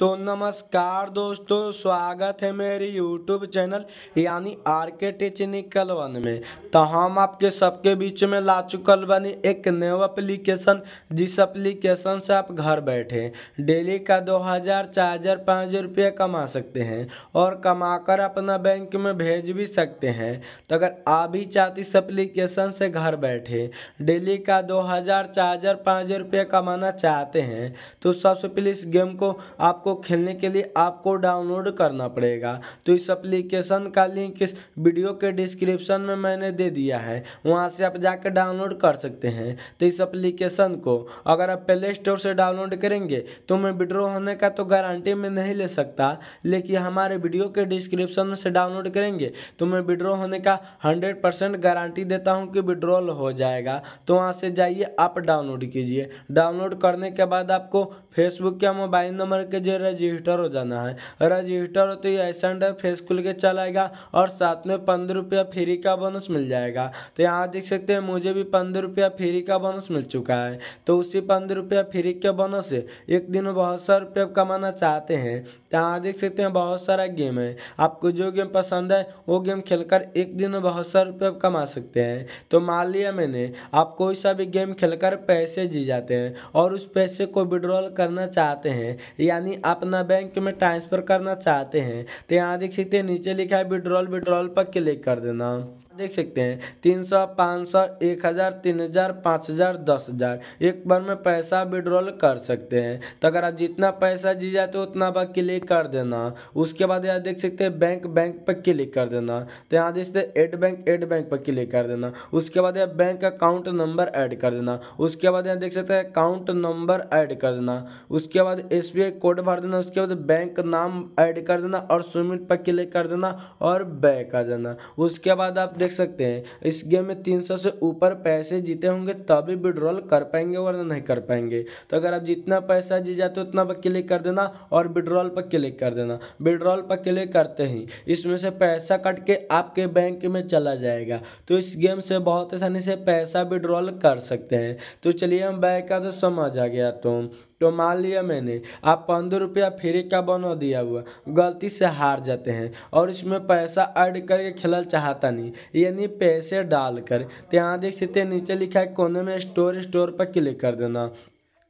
तो नमस्कार दोस्तों स्वागत है मेरी यूट्यूब चैनल यानी आर के टेक्निकल वन में तो हम आपके सबके बीच में ला चुकल बनी एक न्यू एप्लीकेशन जिस एप्लीकेशन से आप घर बैठे डेली का दो हज़ार चार हज़ार पाँच हज़ार रुपये कमा सकते हैं और कमाकर अपना बैंक में भेज भी सकते हैं तो अगर आप भी चाहते इस एप्लीकेशन से घर बैठे डेली का दो हज़ार चार हज़ार पाँच हज़ार रुपये कमाना चाहते हैं तो सबसे प्लीज़ गेम को आपको को खेलने के लिए आपको डाउनलोड करना पड़ेगा तो इस एप्लीकेशन का लिंक इस वीडियो के डिस्क्रिप्शन में मैंने दे दिया है वहाँ से आप जाकर डाउनलोड कर सकते हैं तो इस एप्लीकेशन को अगर आप प्ले स्टोर से डाउनलोड करेंगे तो मैं विड्रॉ होने का तो गारंटी में नहीं ले सकता लेकिन हमारे वीडियो के डिस्क्रिप्शन में से डाउनलोड करेंगे तो मैं विड्रॉ होने का हंड्रेड परसेंट गारंटी देता हूँ कि विड्रॉल हो जाएगा तो वहाँ से जाइए आप डाउनलोड कीजिए डाउनलोड करने के बाद आपको फेसबुक या मोबाइल नंबर के जरिए रजिस्टर हो जाना है रजिस्टर होते ही ऐसा अंडर फेस खुल के चलाएगा और साथ में पंद्रह रुपया फ्री का बोनस मिल जाएगा तो यहाँ देख सकते हैं मुझे भी पंद्रह रुपया फ्री का बोनस मिल चुका है तो उसी पंद्रह रुपया फ्री के बोनस से एक दिन में बहुत सारा रुपया कमाना चाहते हैं तो यहाँ देख सकते हैं बहुत सारा गेम है आपको जो गेम पसंद है वो गेम खेलकर एक दिन में बहुत सारे रुपये कमा सकते हैं तो मान लिया मैंने आप कोई सा भी गेम खेलकर पैसे जी जाते हैं और उस पैसे को विड्रॉल करना चाहते हैं यानी अपना बैंक में ट्रांसफ़र करना चाहते हैं तो यहाँ देख सकते हैं नीचे लिखा है विड्रॉल विड्रॉल पर क्लिक कर देना देख सकते हैं तीन सौ पाँच सौ एक हज़ार तीन हज़ार पाँच हज़ार दस हज़ार एक बार में पैसा विड्रॉल कर सकते हैं तो अगर आप जितना पैसा जी जाते हो उतना बार क्लिक कर देना उसके बाद यहाँ देख सकते हैं बैंक बैंक पर क्लिक कर देना तो यहाँ देख सकते एड बैंक एड बैंक पर क्लिक कर देना उसके बाद यहाँ बैंक अकाउंट नंबर ऐड कर देना उसके बाद यहाँ देख सकते हैं अकाउंट नंबर ऐड कर देना उसके बाद एस कोड भर देना उसके बाद बैंक नाम ऐड कर देना और सुमिट पर क्लिक कर देना और बैक आ जाना उसके बाद आप देख देख सकते हैं इस गेम में तीन सौ से ऊपर पैसे जीते होंगे तभी विड्रॉल कर पाएंगे वरना नहीं कर पाएंगे तो अगर आप जितना पैसा जी जाते हो उतना पर क्लिक कर देना और विड्रॉल पर क्लिक कर देना विड्रॉल पर क्लिक करते ही इसमें से पैसा कट के आपके बैंक में चला जाएगा तो इस गेम से बहुत आसानी से पैसा विड्रॉल कर सकते हैं तो चलिए हम बैंक का तो समझ आ गया तो तो मान लिया मैंने आप पंद्रह रुपया फ्री का बना दिया हुआ गलती से हार जाते हैं और इसमें पैसा ऐड करके खेलना चाहता नहीं यानी पैसे डालकर तो यहाँ देख सकते हैं नीचे लिखा है कोने में स्टोर स्टोर पर क्लिक कर देना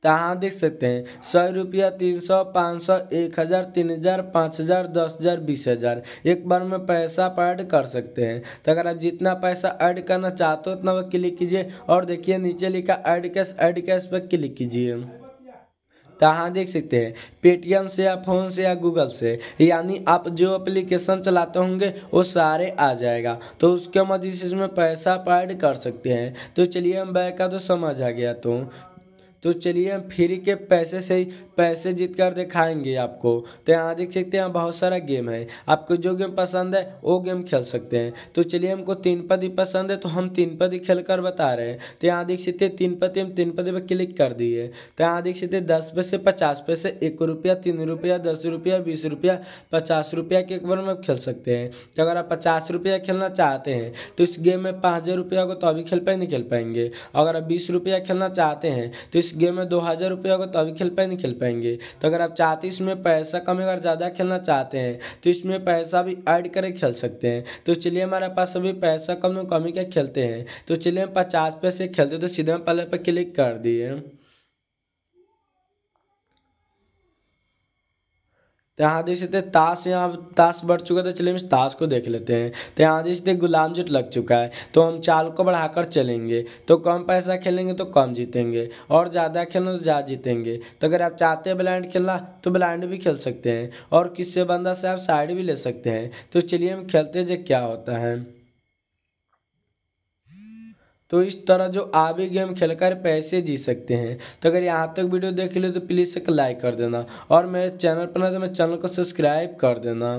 तो यहाँ देख सकते हैं सौ रुपया तीन सौ पाँच सौ एक हज़ार तीन हज़ार पाँच हज़ार दस हज़ार बीस हज़ार एक बार में पैसा आप ऐड कर सकते हैं तो अगर आप जितना पैसा ऐड करना चाहते हो उतना पर क्लिक कीजिए और देखिए नीचे लिखा ऐड कैश ऐड कैश पर क्लिक कीजिए तो हाँ देख सकते हैं पेटीएम से या फ़ोन से या गूगल से यानी आप जो एप्लीकेशन चलाते होंगे वो सारे आ जाएगा तो उसके मदद से इसमें पैसा ऐड कर सकते हैं तो चलिए हम बैग का तो समझ आ गया तो तो चलिए हम फ्री के पैसे से ही पैसे जीत कर दिखाएंगे आपको तो यहाँ देख सकते हैं बहुत सारा गेम है आपको जो गेम पसंद है वो गेम खेल सकते हैं तो चलिए हमको तीन पद ही पसंद है तो हम तीन पद ही खेल कर बता रहे हैं तो यहाँ देख सकते हैं तीन पति हम तीन पद पर क्लिक कर दिए तो यहाँ देख सकते हैं दस पैसे पचास पैसे एक रुपया तीन रुपया दस रुपया बीस रुपया पचास रुपया के एक बार में खेल सकते हैं तो अगर आप पचास रुपया खेलना चाहते हैं तो इस गेम में पाँच हज़ार रुपया को तो अभी खेल पाए नहीं खेल पाएंगे अगर आप बीस रुपया खेलना चाहते हैं तो इस इस गेम में दो हज़ार रुपये होगा तभी खेल पाएंगे खेल पाएंगे तो अगर आप चाहते हैं इसमें पैसा कम अगर ज़्यादा खेलना चाहते हैं तो इसमें पैसा भी ऐड करके खेल सकते हैं तो चलिए हमारे पास अभी पैसा कम कमी का खेलते हैं तो चलिए हम पचास पैसे खेलते तो सीधे हम पहले पर क्लिक कर दिए तो यहाँ देख सकते हैं ताश यहाँ ताश बढ़ चुका था तो चलिए हम इस ताश को देख लेते हैं तो यहाँ देख सकते गुलाम जट लग चुका है तो हम चाल को बढ़ाकर चलेंगे तो कम पैसा खेलेंगे तो कम जीतेंगे और ज़्यादा खेलना तो ज़्यादा जीतेंगे तो अगर आप चाहते हैं ब्लाइंड खेलना तो ब्लाइंड भी खेल सकते हैं और किसी बंदा से आप साइड भी ले सकते हैं तो चलिए हम खेलते हैं जो क्या होता है तो इस तरह जो आप भी गेम खेलकर पैसे जी सकते हैं तो अगर यहाँ तक वीडियो देख ले तो प्लीज़ एक लाइक कर देना और मेरे चैनल पर ना तो मेरे चैनल को सब्सक्राइब कर देना